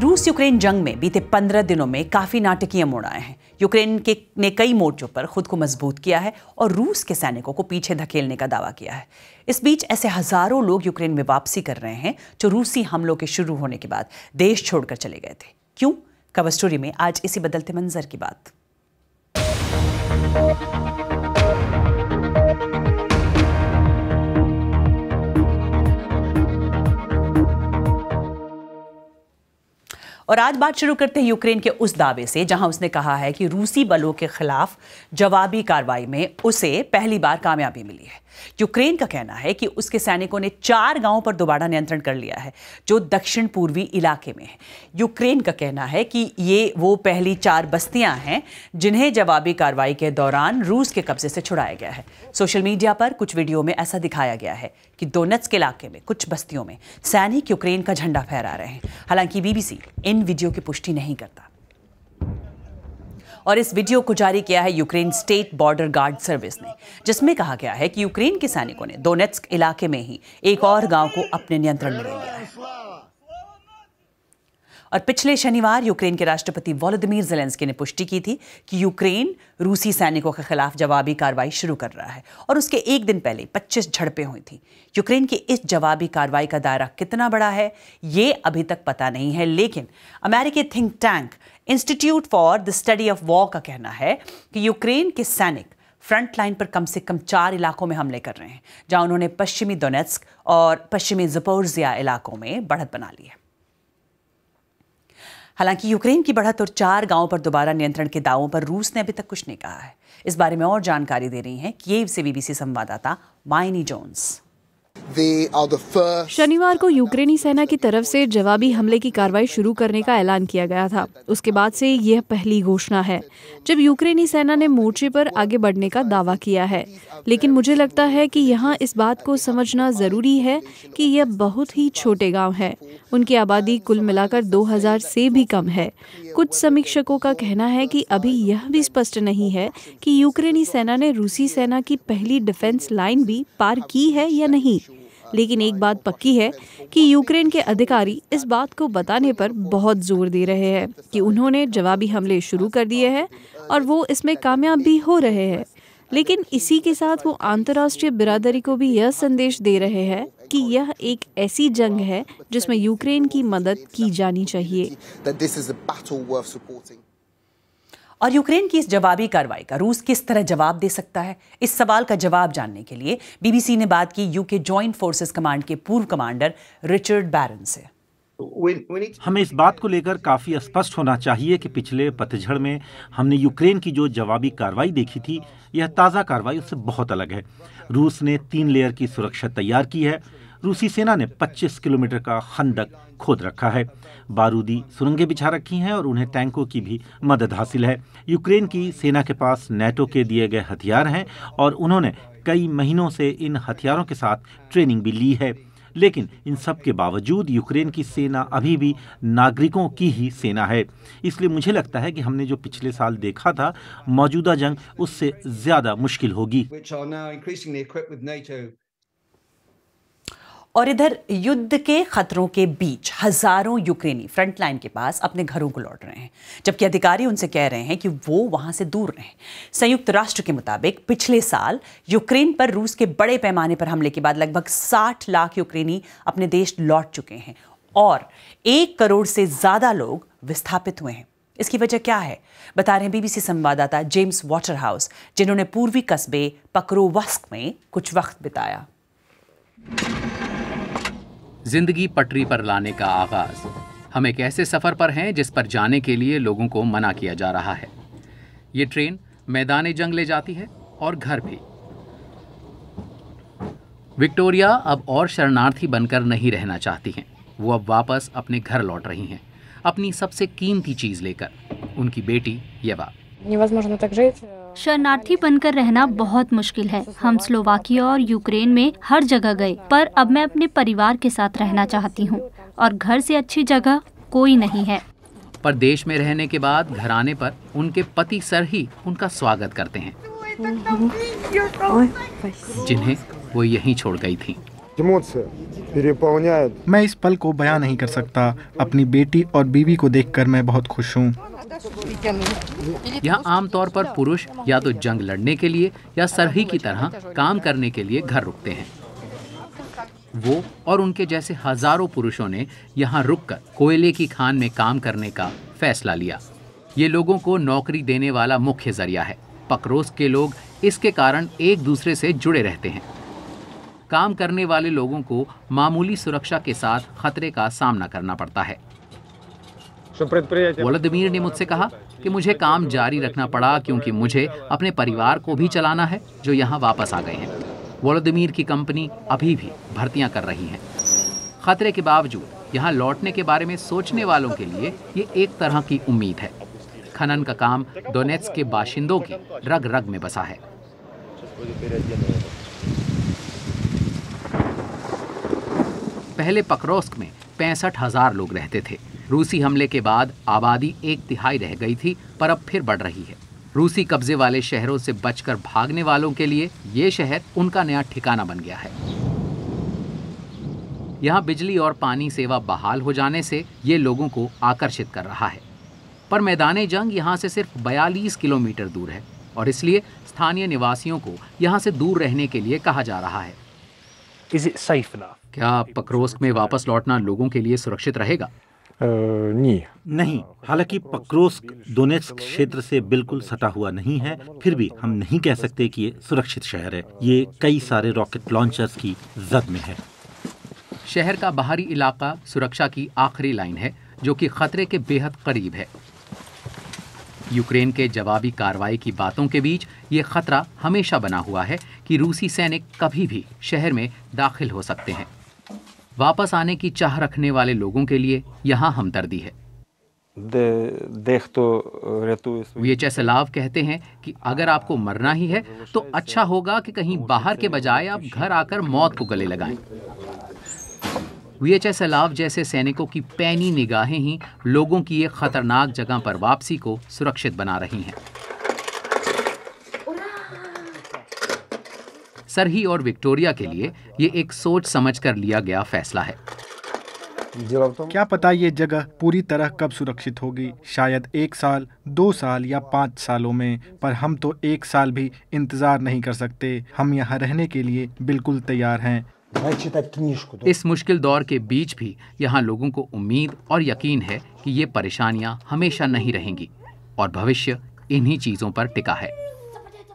रूस यूक्रेन जंग में बीते पंद्रह दिनों में काफी नाटकीय मोड़ आए हैं यूक्रेन के ने कई मोर्चों पर खुद को मजबूत किया है और रूस के सैनिकों को पीछे धकेलने का दावा किया है इस बीच ऐसे हजारों लोग यूक्रेन में वापसी कर रहे हैं जो रूसी हमलों के शुरू होने के बाद देश छोड़कर चले गए थे क्यों कवर स्टोरी में आज इसी बदलते मंजर की बात और आज बात शुरू करते हैं यूक्रेन के उस दावे से जहां उसने कहा है कि रूसी बलों के खिलाफ जवाबी कार्रवाई में उसे पहली बार कामयाबी मिली है यूक्रेन का कहना है कि उसके सैनिकों ने चार गांवों पर दोबारा नियंत्रण कर लिया है जो दक्षिण पूर्वी इलाके में है यूक्रेन का कहना है कि ये वो पहली चार बस्तियां हैं जिन्हें जवाबी कार्रवाई के दौरान रूस के कब्जे से छुड़ाया गया है सोशल मीडिया पर कुछ वीडियो में ऐसा दिखाया गया है कि दोनत्स के इलाके में कुछ बस्तियों में सैनिक यूक्रेन का झंडा फहरा रहे हैं हालांकि बीबीसी इन इन वीडियो की पुष्टि नहीं करता और इस वीडियो को जारी किया है Ukraine state border guard service ने जिसमें कहा गया है कि यूक्रेन के सैनिकों ने दोनेत्स्क इलाके में ही एक और गांव को अपने नियंत्रण में ले लिया है और पिछले शनिवार यूक्रेन के राष्ट्रपति वोलोदिमिर जेलेंस्की ने पुष्टि की थी कि यूक्रेन रूसी सैनिकों के खिलाफ जवाबी कार्रवाई शुरू कर रहा है और उसके एक दिन पहले 25 झड़पें हुई थी यूक्रेन की इस जवाबी कार्रवाई का दायरा कितना बड़ा है ये अभी तक पता नहीं है लेकिन अमेरिकी think tank institute for the study of war का कहना है कि यूक्रेन के सैनिक फ्रंट लाइन पर कम से कम चार इलाकों में हमले कर रहे हैं जहां उन्होंने पश्चिमी दोनेत्स्क और पश्चिमी जपोर्जिया इलाकों में बढ़त बना ली है हालांकि यूक्रेन की बढ़त और चार गांवों पर दोबारा नियंत्रण के दावों पर रूस ने अभी तक कुछ नहीं कहा है इस बारे में और जानकारी दे रही हैं कीव से बीबीसी संवाददाता माइनी जोन्स शनिवार को यूक्रेनी सेना की तरफ से जवाबी हमले की कार्रवाई शुरू करने का ऐलान किया गया था उसके बाद से यह पहली घोषणा है जब यूक्रेनी सेना ने मोर्चे पर आगे बढ़ने का दावा किया है लेकिन मुझे लगता है कि यहाँ इस बात को समझना जरूरी है कि यह बहुत ही छोटे गांव है उनकी आबादी कुल मिलाकर 2000 से भी कम है कुछ समीक्षकों का कहना है कि अभी यह भी स्पष्ट नहीं है कि यूक्रेनी सेना ने रूसी सेना की पहली डिफेंस लाइन भी पार की है या नहीं लेकिन एक बात पक्की है कि यूक्रेन के अधिकारी इस बात को बताने पर बहुत जोर दे रहे हैं कि उन्होंने जवाबी हमले शुरू कर दिए हैं और वो इसमें कामयाब भी हो रहे हैं लेकिन इसी के साथ वो अंतर्राष्ट्रीय बिरादरी को भी यह संदेश दे रहे हैं कि यह एक ऐसी जंग है जिसमें यूक्रेन की मदद की जानी चाहिए और यूक्रेन की इस जवाबी कार्रवाई का रूस किस तरह जवाब दे सकता है इस सवाल का जवाब जानने के लिए बीबीसी ने बात की यूके ज्वाइंट फोर्सेस कमांड के पूर्व कमांडर रिचर्ड बैरन से हमें इस बात को लेकर काफ़ी स्पष्ट होना चाहिए कि पिछले पतझड़ में हमने यूक्रेन की जो जवाबी कार्रवाई देखी थी यह ताज़ा कार्रवाई उससे बहुत अलग है रूस ने तीन लेयर की सुरक्षा तैयार की है रूसी सेना ने 25 किलोमीटर का खंडक खोद रखा है बारूदी सुरंगें बिछा रखी हैं और उन्हें टैंकों की भी मदद हासिल है यूक्रेन की सेना के पास नेटो के दिए गए हथियार हैं और उन्होंने कई महीनों से इन हथियारों के साथ ट्रेनिंग भी ली है लेकिन इन सब के बावजूद यूक्रेन की सेना अभी भी नागरिकों की ही सेना है इसलिए मुझे लगता है कि हमने जो पिछले साल देखा था मौजूदा जंग उससे ज़्यादा मुश्किल होगी और इधर युद्ध के खतरों के बीच हजारों यूक्रेनी फ्रंटलाइन के पास अपने घरों को लौट रहे हैं जबकि अधिकारी उनसे कह रहे हैं कि वो वहां से दूर रहें संयुक्त राष्ट्र के मुताबिक पिछले साल यूक्रेन पर रूस के बड़े पैमाने पर हमले के बाद लगभग 60 लाख यूक्रेनी अपने देश लौट चुके हैं और एक करोड़ से ज्यादा लोग विस्थापित हुए हैं इसकी वजह क्या है बता रहे हैं बीबीसी संवाददाता जेम्स वाटर हाउस जिन्होंने पूर्वी कस्बे पकरोवस्क में कुछ वक्त बिताया जिंदगी पटरी पर लाने का आगाज हम एक ऐसे सफ़र पर हैं जिस पर जाने के लिए लोगों को मना किया जा रहा है ये ट्रेन मैदान जंग ले जाती है और घर भी विक्टोरिया अब और शरणार्थी बनकर नहीं रहना चाहती हैं वो अब वापस अपने घर लौट रही हैं अपनी सबसे कीमती चीज़ लेकर उनकी बेटी यवा Невозможно так жить. शरणार्थी बनकर रहना बहुत मुश्किल है हम स्लोवाकिया और यूक्रेन में हर जगह गए पर अब मैं अपने परिवार के साथ रहना चाहती हूँ और घर से अच्छी जगह कोई नहीं है देश में रहने के बाद घर आने पर उनके पति सर ही उनका स्वागत करते हैं जिन्हें वो यहीं छोड़ गई थी मैं इस पल को बयां नहीं कर सकता अपनी बेटी और बीवी को देखकर मैं बहुत खुश हूँ यहाँ आमतौर पर पुरुष या तो जंग लड़ने के लिए या सरही की तरह काम करने के लिए घर रुकते हैं वो और उनके जैसे हजारों पुरुषों ने यहाँ रुककर कोयले की खान में काम करने का फैसला लिया ये लोगों को नौकरी देने वाला मुख्य जरिया है पकरोस के लोग इसके कारण एक दूसरे से जुड़े रहते हैं काम करने वाले लोगों को मामूली सुरक्षा के साथ खतरे का सामना करना पड़ता है ने मुझसे कहा कि मुझे काम जारी रखना पड़ा क्योंकि मुझे अपने परिवार को भी चलाना है जो यहाँ वापस आ गए हैं वोलोदमीर की कंपनी अभी भी भर्तियाँ कर रही हैं खतरे के बावजूद यहाँ लौटने के बारे में सोचने वालों के लिए ये एक तरह की उम्मीद है खनन का काम डोनेट्स के बाशिंदों की रग रग में बसा है पहले पकरोस्क में पैंसठ हजार लोग रहते थे रूसी हमले के बाद आबादी एक तिहाई रह गई थी पर अब फिर बढ़ रही है रूसी कब्जे वाले शहरों से बचकर भागने वालों के लिए ये शहर उनका नया ठिकाना बन गया है यहाँ बिजली और पानी सेवा बहाल हो जाने से ये लोगों को आकर्षित कर रहा है पर मैदान जंग यहाँ से सिर्फ बयालीस किलोमीटर दूर है और इसलिए स्थानीय निवासियों को यहाँ से दूर रहने के लिए कहा जा रहा है क्या पकरोस्क में वापस लौटना लोगों के लिए सुरक्षित रहेगा नहीं नहीं हालांकि पक्रोस दोनेस्क क्षेत्र से बिल्कुल सटा हुआ नहीं है फिर भी हम नहीं कह सकते कि ये सुरक्षित शहर है ये कई सारे रॉकेट लॉन्चर्स की जद में है शहर का बाहरी इलाका सुरक्षा की आखिरी लाइन है जो कि खतरे के बेहद करीब है यूक्रेन के जवाबी कार्रवाई की बातों के बीच ये खतरा हमेशा बना हुआ है कि रूसी सैनिक कभी भी शहर में दाखिल हो सकते हैं वापस आने की चाह रखने वाले लोगों के लिए यहाँ हमदर्दी है दे, देख तो कहते हैं कि अगर आपको मरना ही है तो अच्छा होगा कि कहीं बाहर के बजाय आप घर आकर मौत को गले लगाएं। वीएचएसएलाव जैसे सैनिकों की पैनी निगाहें ही लोगों की एक खतरनाक जगह पर वापसी को सुरक्षित बना रही हैं सरही और विक्टोरिया के लिए ये एक सोच समझ कर लिया गया फैसला है क्या पता ये जगह पूरी तरह कब सुरक्षित होगी शायद एक साल दो साल या पाँच सालों में पर हम तो एक साल भी इंतजार नहीं कर सकते हम यहाँ रहने के लिए बिल्कुल तैयार हैं इस मुश्किल दौर के बीच भी यहाँ लोगों को उम्मीद और यकीन है कि ये परेशानियाँ हमेशा नहीं रहेंगी और भविष्य इन्हीं चीज़ों पर टिका है